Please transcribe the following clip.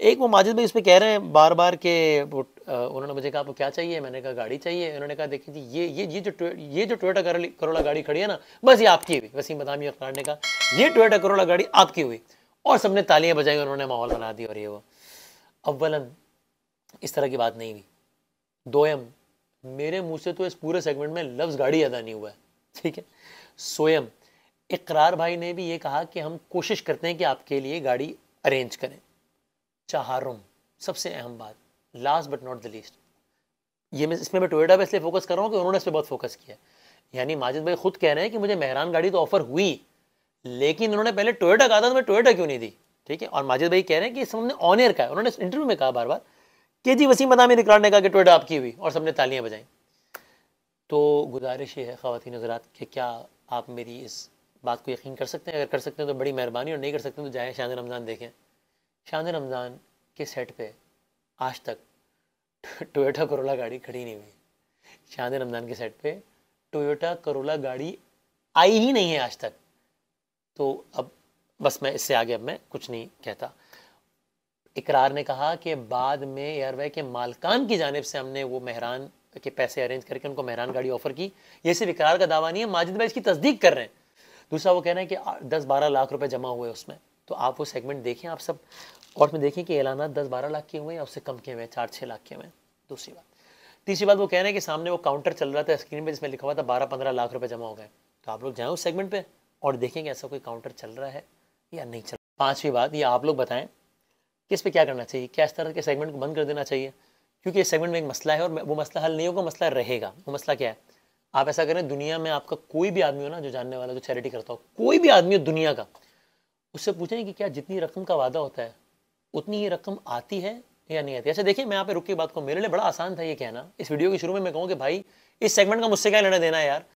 एक वो माजिद भाई इस पर कह रहे हैं बार बार के वो उन्होंने मुझे कहा आपको क्या चाहिए मैंने कहा गाड़ी चाहिए उन्होंने कहा देखिए जी ये ये ये जो ये जो टोयोटा करोला गाड़ी खड़ी है ना बस ये आपकी हुई वसीम बदामी अखबार ने कहा ये टोयोटा करोला गाड़ी आपकी हुई और सबने तालियां बजाई उन्होंने माहौल बना दिया और ये वो अव्वलन इस तरह की बात नहीं हुई दोयम मेरे मुंह से तो इस पूरे सेगमेंट में लफ्ज़ गाड़ी अदा नहीं हुआ है ठीक है सोयम इकरार भाई ने भी ये कहा कि हम कोशिश करते हैं कि आपके लिए गाड़ी अरेंज करें चाहारुम सबसे अहम बात last but not the least ये मैं इसमें मैं टोयोटा पे इसलिए फोकस कर रहा हूँ कि उन्होंने इस पर बहुत फोकस किया यानी माजिद भाई खुद कह रहे हैं कि मुझे मेहरान गाड़ी तो ऑफर हुई लेकिन उन्होंने पहले टोयोटा कहा था तो मैं टोयोटा क्यों नहीं दी ठीक है और माजिद भाई कह रहे हैं कि सबने ऑन एयर कहा उन्होंने इंटरव्यू में कहा बार बार के जी वसीम में इकरार ने कहा कि टोयोटा आपकी हुई और सबने तालियाँ बजाई तो गुजारिश ये है खातन हजरात कि क्या आप मेरी इस बात को यकीन कर सकते हैं अगर कर सकते हैं तो बड़ी मेहरबानी और नहीं कर सकते तो जाएँ शाह रमज़ान देखें शान रमज़ान के सेट पे आज तक टोयोटा करोला गाड़ी खड़ी नहीं हुई शान रमज़ान के सेट पे टोयोटा करोला गाड़ी आई ही नहीं है आज तक तो अब बस मैं इससे आगे अब मैं कुछ नहीं कहता इकरार ने कहा कि बाद में एयरवे के मालकान की जानब से हमने वो मेहरान के पैसे अरेंज करके उनको मेहरान गाड़ी ऑफर की ये सिर्फ इकरार का दावा नहीं है माजिद भाई इसकी तस्दीक कर रहे हैं दूसरा वो कह रहे हैं कि दस बारह लाख रुपए जमा हुए उसमें तो आप वो सेगमेंट देखें आप सब और में देखें कि एलाना दस बारह लाख के हुए हैं या उससे कम के हुए हैं चार छः लाख के हुए हैं दूसरी बात तीसरी बात वो कह रहे हैं कि सामने वो काउंटर चल रहा था स्क्रीन पे जिसमें लिखा हुआ था बारह पंद्रह लाख रुपए जमा हो गए तो आप लोग जाएँ उस सेगमेंट पर और देखें कि ऐसा कोई काउंटर चल रहा है या नहीं चल रहा पाँचवीं बात ये आप लोग बताएं कि इस पर क्या करना चाहिए क्या इस तरह के सेगमेंट को बंद कर देना चाहिए क्योंकि इस सेगमेंट में एक मसला है और वो मसला हल नहीं होगा मसला रहेगा वो मसला क्या है आप ऐसा करें दुनिया में आपका कोई भी आदमी हो ना जो जानने वाला जो चैरिटी करता हो कोई भी आदमी हो दुनिया का उससे पूछें कि क्या जितनी रकम का वादा होता है उतनी ही रकम आती है या नहीं आती अच्छा देखिए मैं यहाँ पे रुक के बात को मेरे लिए बड़ा आसान था ये कहना इस वीडियो के शुरू में मैं कहूँ कि भाई इस सेगमेंट का मुझसे क्या लेना देना है यार